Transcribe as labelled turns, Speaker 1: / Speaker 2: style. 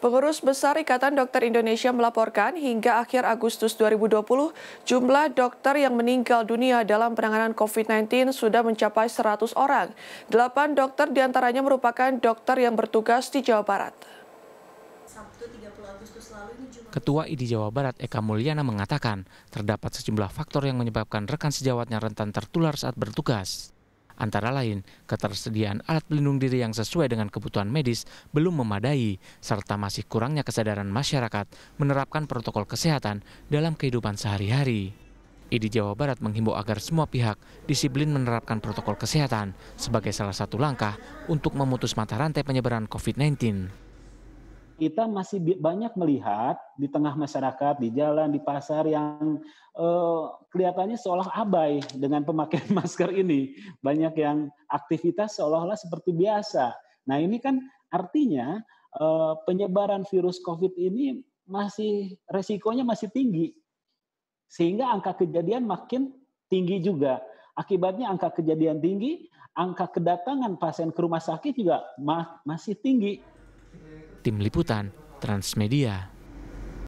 Speaker 1: Pengurus Besar Ikatan Dokter Indonesia melaporkan hingga akhir Agustus 2020, jumlah dokter yang meninggal dunia dalam penanganan COVID-19 sudah mencapai 100 orang. Delapan dokter diantaranya merupakan dokter yang bertugas di Jawa Barat.
Speaker 2: Ketua IDI Jawa Barat Eka Mulyana mengatakan, terdapat sejumlah faktor yang menyebabkan rekan sejawatnya rentan tertular saat bertugas antara lain ketersediaan alat pelindung diri yang sesuai dengan kebutuhan medis belum memadai, serta masih kurangnya kesadaran masyarakat menerapkan protokol kesehatan dalam kehidupan sehari-hari. IDI Jawa Barat menghimbau agar semua pihak disiplin menerapkan protokol kesehatan sebagai salah satu langkah untuk memutus mata rantai penyebaran COVID-19
Speaker 3: kita masih banyak melihat di tengah masyarakat, di jalan, di pasar yang eh, kelihatannya seolah abai dengan pemakaian masker ini. Banyak yang aktivitas seolah-olah seperti biasa. Nah ini kan artinya eh, penyebaran virus COVID ini masih resikonya masih tinggi. Sehingga angka kejadian makin tinggi juga. Akibatnya angka kejadian tinggi, angka kedatangan pasien ke rumah sakit juga masih tinggi.
Speaker 2: Tim Liputan Transmedia